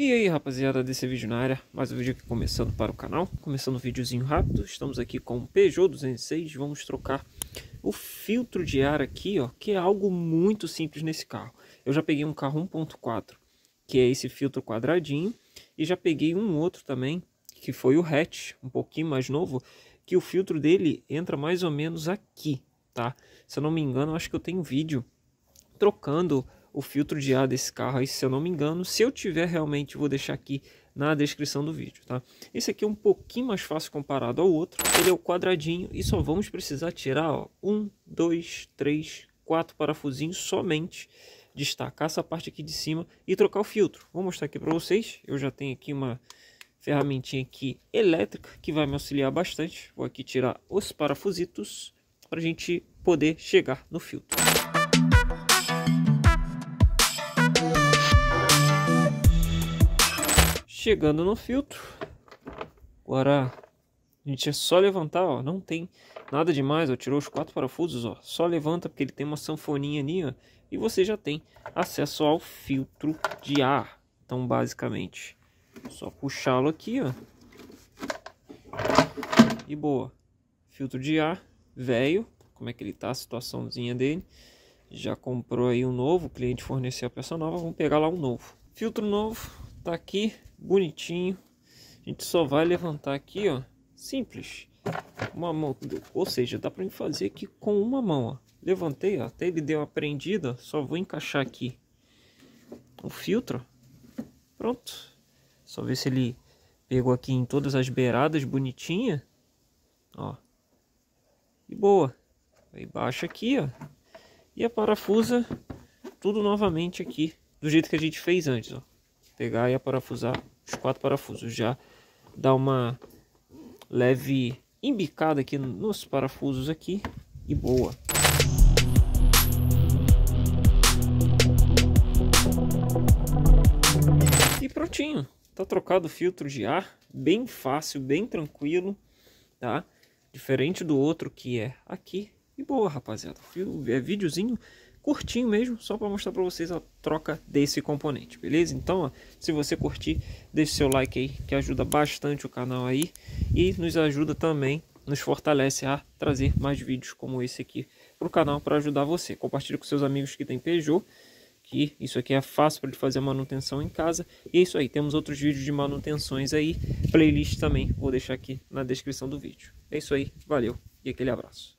E aí rapaziada desse vídeo na área, mais um vídeo aqui começando para o canal, começando um videozinho rápido, estamos aqui com o Peugeot 206, vamos trocar o filtro de ar aqui, ó, que é algo muito simples nesse carro. Eu já peguei um carro 1.4, que é esse filtro quadradinho, e já peguei um outro também, que foi o hatch, um pouquinho mais novo, que o filtro dele entra mais ou menos aqui, tá? Se eu não me engano, acho que eu tenho vídeo trocando o filtro de ar desse carro aí, se eu não me engano. Se eu tiver realmente, vou deixar aqui na descrição do vídeo, tá? Esse aqui é um pouquinho mais fácil comparado ao outro. Ele é o quadradinho e só vamos precisar tirar, ó, um, dois, três, quatro parafusinhos somente. Destacar essa parte aqui de cima e trocar o filtro. Vou mostrar aqui para vocês. Eu já tenho aqui uma ferramentinha aqui elétrica que vai me auxiliar bastante. Vou aqui tirar os parafusitos para a gente poder chegar no filtro. Chegando no filtro, agora a gente é só levantar, ó, não tem nada demais, Eu tirou os quatro parafusos, ó, só levanta porque ele tem uma sanfoninha ali, ó, e você já tem acesso ao filtro de ar. Então, basicamente, só puxá-lo aqui, ó, e boa. Filtro de ar, velho, como é que ele tá, a situaçãozinha dele. Já comprou aí um novo, o cliente forneceu a peça nova, vamos pegar lá um novo. Filtro novo, tá aqui, bonitinho. A gente só vai levantar aqui, ó. Simples. Uma mão, ou seja, dá pra me fazer aqui com uma mão, ó. Levantei, ó, até ele deu uma prendida, só vou encaixar aqui o filtro. Pronto. Só ver se ele pegou aqui em todas as beiradas bonitinha. Ó. E boa. Aí baixa aqui, ó. E a parafusa tudo novamente aqui do jeito que a gente fez antes, ó pegar e aparafusar os quatro parafusos. Já dá uma leve embicada aqui nos parafusos aqui e boa. E prontinho, tá trocado o filtro de ar, bem fácil, bem tranquilo, tá? Diferente do outro que é aqui. E boa, rapaziada, é videozinho curtinho mesmo, só para mostrar para vocês a troca desse componente, beleza? Então, ó, se você curtir, deixe seu like aí, que ajuda bastante o canal aí e nos ajuda também, nos fortalece a trazer mais vídeos como esse aqui para o canal para ajudar você. Compartilhe com seus amigos que tem Peugeot, que isso aqui é fácil para ele fazer a manutenção em casa. E é isso aí, temos outros vídeos de manutenções aí, playlist também, vou deixar aqui na descrição do vídeo. É isso aí, valeu e aquele abraço.